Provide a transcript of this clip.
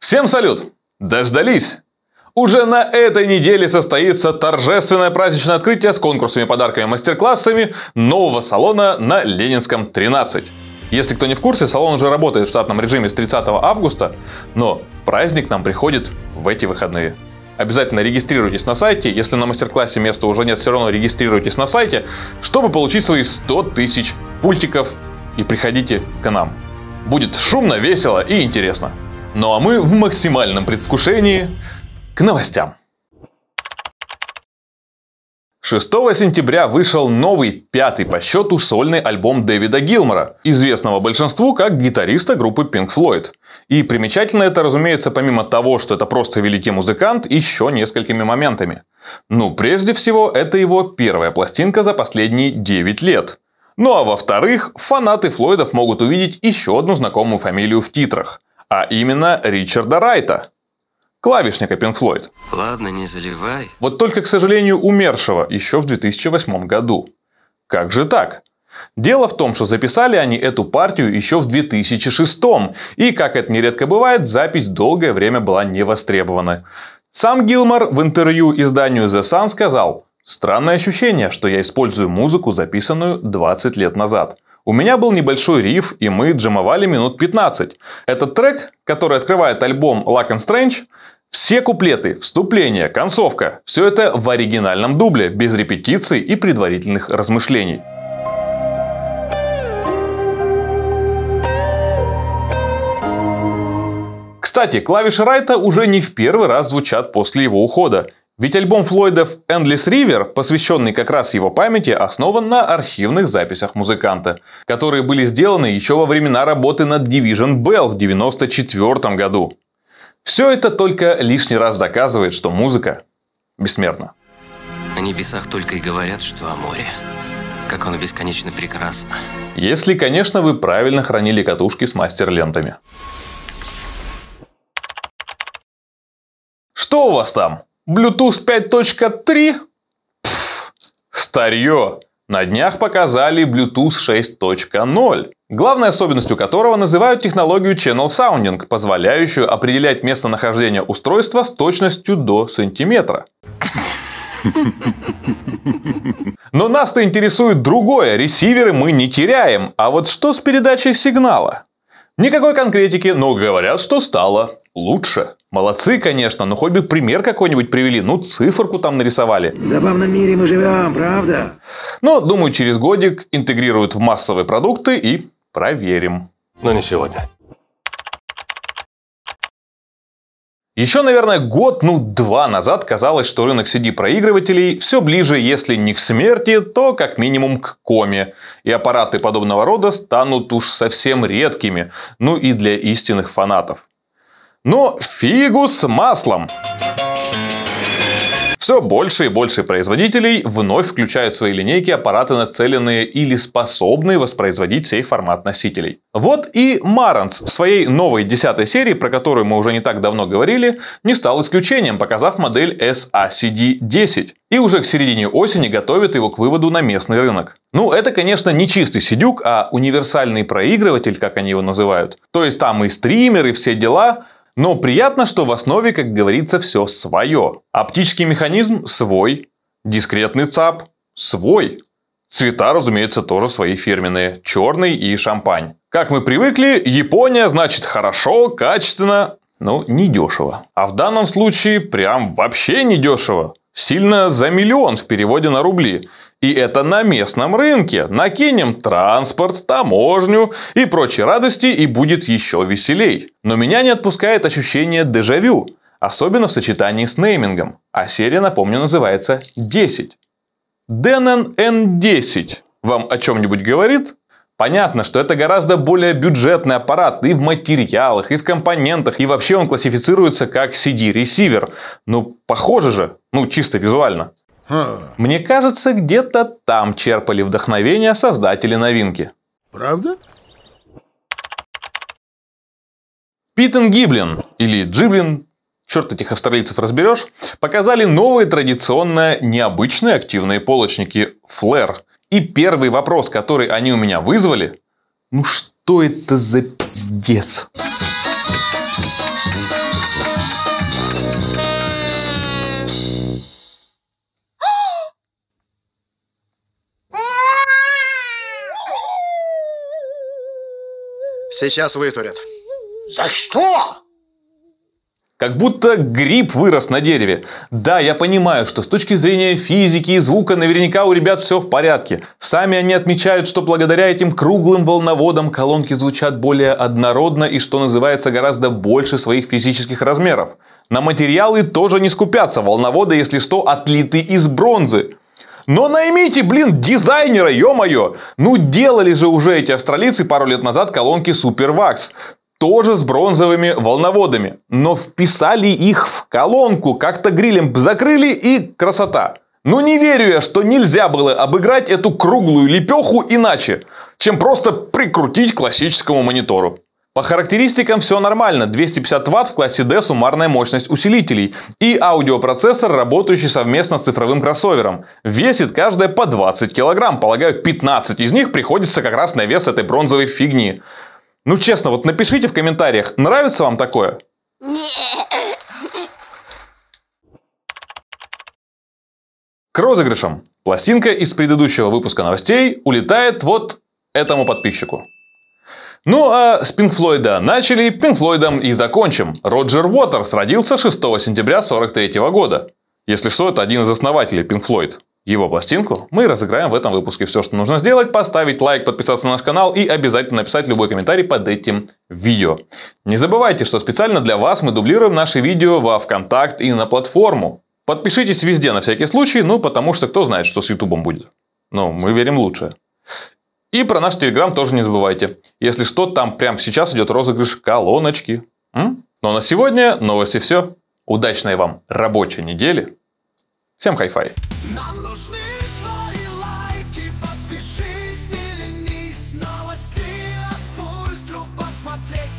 Всем салют! Дождались! Уже на этой неделе состоится торжественное праздничное открытие с конкурсами, подарками, мастер-классами нового салона на Ленинском 13. Если кто не в курсе, салон уже работает в штатном режиме с 30 августа, но праздник нам приходит в эти выходные. Обязательно регистрируйтесь на сайте, если на мастер-классе места уже нет, все равно регистрируйтесь на сайте, чтобы получить свои 100 тысяч пультиков и приходите к нам. Будет шумно, весело и интересно. Ну а мы в максимальном предвкушении к новостям. 6 сентября вышел новый, пятый по счету сольный альбом Дэвида Гилмора, известного большинству как гитариста группы Pink Floyd. И примечательно это, разумеется, помимо того, что это просто великий музыкант, еще несколькими моментами. Ну, прежде всего, это его первая пластинка за последние 9 лет. Ну а во-вторых, фанаты Флойдов могут увидеть еще одну знакомую фамилию в титрах – а именно Ричарда Райта, клавишника Pink Floyd. Ладно, не заливай. Вот только, к сожалению, умершего еще в 2008 году. Как же так? Дело в том, что записали они эту партию еще в 2006, и, как это нередко бывает, запись долгое время была не востребована. Сам Гилмор в интервью изданию The Sun сказал, «Странное ощущение, что я использую музыку, записанную 20 лет назад. У меня был небольшой риф, и мы джемовали минут 15. Этот трек, который открывает альбом Luck and Strange, все куплеты, вступление, концовка – все это в оригинальном дубле, без репетиций и предварительных размышлений. Кстати, клавиши Райта уже не в первый раз звучат после его ухода. Ведь альбом Флойдов «Endless River», посвященный как раз его памяти, основан на архивных записях музыканта, которые были сделаны еще во времена работы над Division Bell в 1994 году. Все это только лишний раз доказывает, что музыка бессмертна. На небесах только и говорят, что о море. Как оно бесконечно прекрасно. Если, конечно, вы правильно хранили катушки с мастер-лентами. Что у вас там? Bluetooth 5.3? Пфф, старье. На днях показали Bluetooth 6.0, главной особенностью которого называют технологию Channel Sounding, позволяющую определять местонахождение устройства с точностью до сантиметра. Но нас-то интересует другое. Ресиверы мы не теряем. А вот что с передачей сигнала? Никакой конкретики, но говорят, что стало лучше. Молодцы, конечно, но хоть бы пример какой-нибудь привели, ну циферку там нарисовали. В забавном мире мы живем, правда? Но, ну, думаю, через годик интегрируют в массовые продукты и проверим. Но не сегодня. Еще, наверное, год, ну два назад казалось, что рынок CD-проигрывателей все ближе, если не к смерти, то как минимум к коме. И аппараты подобного рода станут уж совсем редкими, ну и для истинных фанатов. Но ну, фигу с маслом! Все больше и больше производителей вновь включают в свои линейки аппараты, нацеленные или способные воспроизводить сей формат носителей. Вот и Marantz в своей новой десятой серии, про которую мы уже не так давно говорили, не стал исключением, показав модель SACD-10. И уже к середине осени готовят его к выводу на местный рынок. Ну, это, конечно, не чистый сидюк, а универсальный проигрыватель, как они его называют. То есть там и стримеры, и все дела – но приятно, что в основе, как говорится, все свое. Оптический механизм свой, дискретный ЦАП свой. Цвета, разумеется, тоже свои фирменные – черный и шампань. Как мы привыкли, Япония значит хорошо, качественно, но ну, не дешево. А в данном случае прям вообще не дешево. Сильно за миллион в переводе на рубли. И это на местном рынке. Накинем транспорт, таможню и прочие радости, и будет еще веселей. Но меня не отпускает ощущение дежавю, особенно в сочетании с неймингом. А серия, напомню, называется 10. Денен N10 вам о чем-нибудь говорит? Понятно, что это гораздо более бюджетный аппарат и в материалах, и в компонентах, и вообще он классифицируется как CD-ресивер. Ну, похоже же, ну, чисто визуально. Мне кажется, где-то там черпали вдохновение создатели новинки. Правда? Питен Гиблин, или Джиблин, черт этих австралийцев разберешь, показали новые традиционные необычные активные полочники флэр. И первый вопрос, который они у меня вызвали, ну что это за пиздец? Сейчас вытурят. За что? Как будто гриб вырос на дереве. Да, я понимаю, что с точки зрения физики и звука наверняка у ребят все в порядке. Сами они отмечают, что благодаря этим круглым волноводам колонки звучат более однородно и, что называется, гораздо больше своих физических размеров. На материалы тоже не скупятся, волноводы, если что, отлиты из бронзы. Но наймите, блин, дизайнера, ё-моё! Ну делали же уже эти австралийцы пару лет назад колонки Supervax тоже с бронзовыми волноводами, но вписали их в колонку, как-то грилем закрыли и красота. Ну не верю я, что нельзя было обыграть эту круглую лепеху иначе, чем просто прикрутить к классическому монитору. По характеристикам все нормально. 250 Вт в классе D суммарная мощность усилителей. И аудиопроцессор, работающий совместно с цифровым кроссовером. Весит каждая по 20 кг. Полагаю, 15 из них приходится как раз на вес этой бронзовой фигни. Ну честно, вот напишите в комментариях, нравится вам такое? К розыгрышам. Пластинка из предыдущего выпуска новостей улетает вот этому подписчику. Ну а с Пинк Флойда начали Пинк Флойдом и закончим. Роджер Уотерс родился 6 сентября 43 года. Если что, это один из основателей Пинк Флойд. Его пластинку мы разыграем в этом выпуске. Все, что нужно сделать, поставить лайк, подписаться на наш канал и обязательно написать любой комментарий под этим видео. Не забывайте, что специально для вас мы дублируем наши видео во ВКонтакт и на платформу. Подпишитесь везде на всякий случай, ну потому что кто знает, что с Ютубом будет. Но ну, мы верим лучше. И про наш Телеграм тоже не забывайте. Если что, там прямо сейчас идет розыгрыш колоночки. М? Ну а на сегодня новости все. Удачной вам рабочей недели. Всем хай-фай. посмотреть.